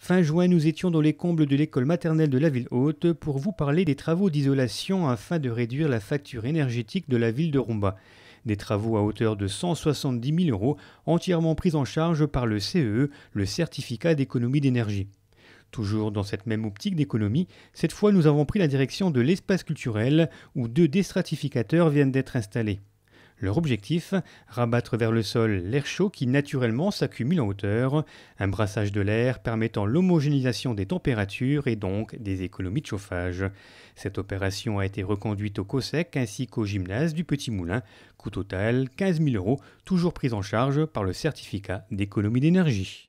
Fin juin, nous étions dans les combles de l'école maternelle de la ville haute pour vous parler des travaux d'isolation afin de réduire la facture énergétique de la ville de Romba. Des travaux à hauteur de 170 000 euros, entièrement pris en charge par le CEE, e, le certificat d'économie d'énergie. Toujours dans cette même optique d'économie, cette fois nous avons pris la direction de l'espace culturel où deux déstratificateurs viennent d'être installés. Leur objectif, rabattre vers le sol l'air chaud qui naturellement s'accumule en hauteur, un brassage de l'air permettant l'homogénéisation des températures et donc des économies de chauffage. Cette opération a été reconduite au COSEC ainsi qu'au gymnase du Petit Moulin, coût total 15 000 euros, toujours pris en charge par le certificat d'économie d'énergie.